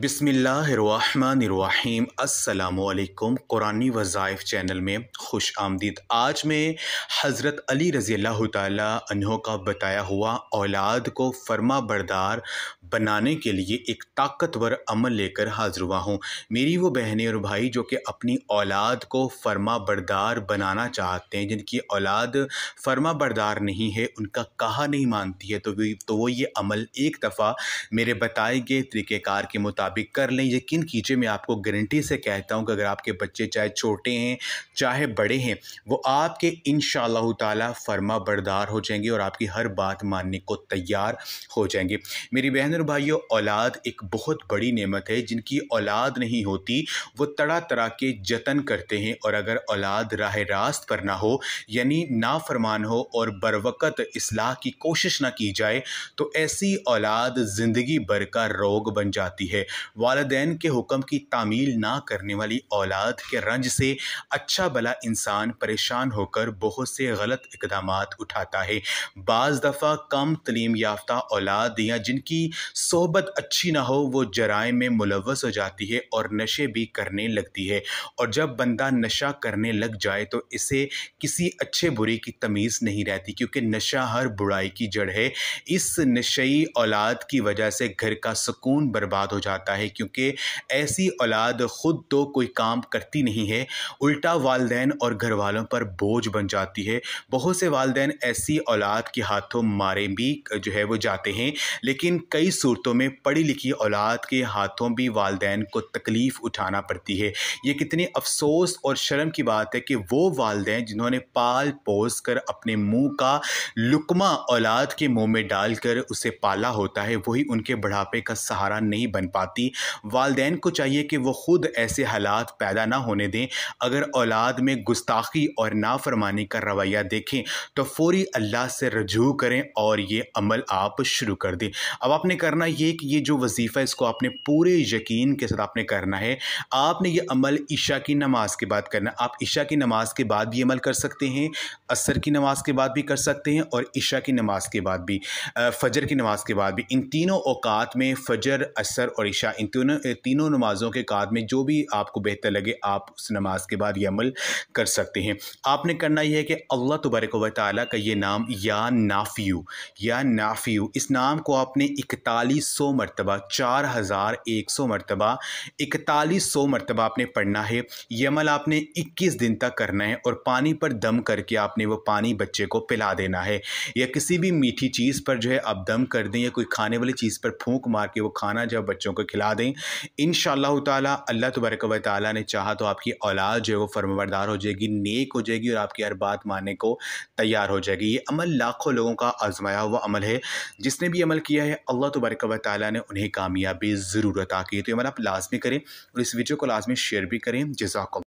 बिसमीम् अल्लाम कुरानी वज़ाइफ चैनल में खुश आमदीद आज मैं हज़रत अली रज़ी अल्लाह तहों का बताया हुआ औलाद को फर्मा बरदार बनाने के लिए एक ताकतवर अमल लेकर हाजिर हुआ हूँ मेरी वो बहनें और भाई जो कि अपनी औलाद को फर्मा बरदार बनाना चाहते हैं जिनकी औलाद फर्मा बरदार नहीं है उनका कहा नहीं मानती है तो तो वो ये अमल एक दफ़ा मेरे बताए गए तरीक़ेकार के मुताबिक मुताबिक कर लें यकीन कीजिए मैं आपको गारंटी से कहता हूँ कि अगर आपके बच्चे चाहे छोटे हैं चाहे बड़े हैं वो आपके इन ताला फर्मा बरदार हो जाएंगे और आपकी हर बात मानने को तैयार हो जाएंगे मेरी बहन और भाइयों औलाद एक बहुत बड़ी नेमत है जिनकी औलाद नहीं होती वो तरह तरह के जतन करते हैं और अगर औलाद राह रास्त पर ना हो यानी नाफरमान हो और बरवक़त असलाह की कोशिश ना की जाए तो ऐसी औलाद ज़िंदगी भर का रोग बन जाती है वालदेन के हुक्म की तामील ना करने वाली औलाद के रंज से अच्छा भला इंसान परेशान होकर बहुत से गलत इकदाम उठाता है बाज़ दफ़ा कम तलीम याफ्ता औलाद या जिनकी सोहबत अच्छी ना हो वो जराए में मुलवस हो जाती है और नशे भी करने लगती है और जब बंदा नशा करने लग जाए तो इसे किसी अच्छे बुरे की तमीज़ नहीं रहती क्योंकि नशा हर बुराई की जड़ है इस नशई औलाद की वजह से घर का सुकून बर्बाद हो जाता जाता है क्योंकि ऐसी औलाद ख़ुद तो कोई काम करती नहीं है उल्टा वालदेन और घर वालों पर बोझ बन जाती है बहुत से वालदेन ऐसी औलाद के हाथों मारे भी जो है वो जाते हैं लेकिन कई सूरतों में पढ़ी लिखी औलाद के हाथों भी वालदेन को तकलीफ़ उठाना पड़ती है ये कितने अफसोस और शर्म की बात है कि वो वालदे जिन्होंने पाल पोस कर अपने मुँह का लुकमा औलाद के मुँह में डालकर उसे पाला होता है वही उनके बढ़ापे का सहारा नहीं बन पाती साथ वालदेन को चाहिए कि वो ख़ुद ऐसे हालात पैदा ना होने दें अगर औलाद में गुस्ताखी और नाफरमानी का रवैया देखें तो फ़ौरी अल्लाह से रजू करें और ये अमल आप शुरू कर दें अब आपने करना ये कि ये जो वजीफ़ा इसको आपने पूरे यकीन के साथ आपने करना है आपने ये अमल ईशा की नमाज के बाद करना आप ईशा की नमाज के बाद भी अमल कर सकते हैं असर की नमाज के बाद भी कर सकते हैं और ईशा की नमाज के बाद भी फजर की नमाज के बाद भी इन तीनों औकात में फजर असर और ईशा या इन तीनों तीनों नमाज़ों के काद में जो भी आपको बेहतर लगे आप उस नमाज के बाद ये अमल कर सकते हैं आपने करना यह है कि अल्लाह तबरक व ताली का ये नाम या नाफियू या नाफियू इस नाम को आपने इकतालीस सौ मरतबा चार हज़ार एक सौ मरतबा इकतालीस सौ मरतबा आपने पढ़ना है ये अमल आपने इक्कीस दिन तक करना है और पानी पर दम करके आपने वो पानी बच्चे को पिला देना है या किसी भी मीठी चीज़ पर जो है आप दम कर दें या कोई खाने वाली चीज़ पर फूंक मार के वो खाना जब बच्चों को खिला दें इन शाह अल्लाह तबरक व ताली ने चाहा तो आपकी औलाद जो है वो फर्मवरदार हो जाएगी नेक हो जाएगी और आपकी हर बात मानने को तैयार हो जाएगी ये अमल लाखों लोगों का आजमाया हुआ अमल है जिसने भी अमल किया है अल्लाह तबरक व ताली ने उन्हें कामयाबी ज़रूरत आ की तो ये अमल आप लाजमी करें और इस वीडियो को लाजमी शेयर भी करें जजाक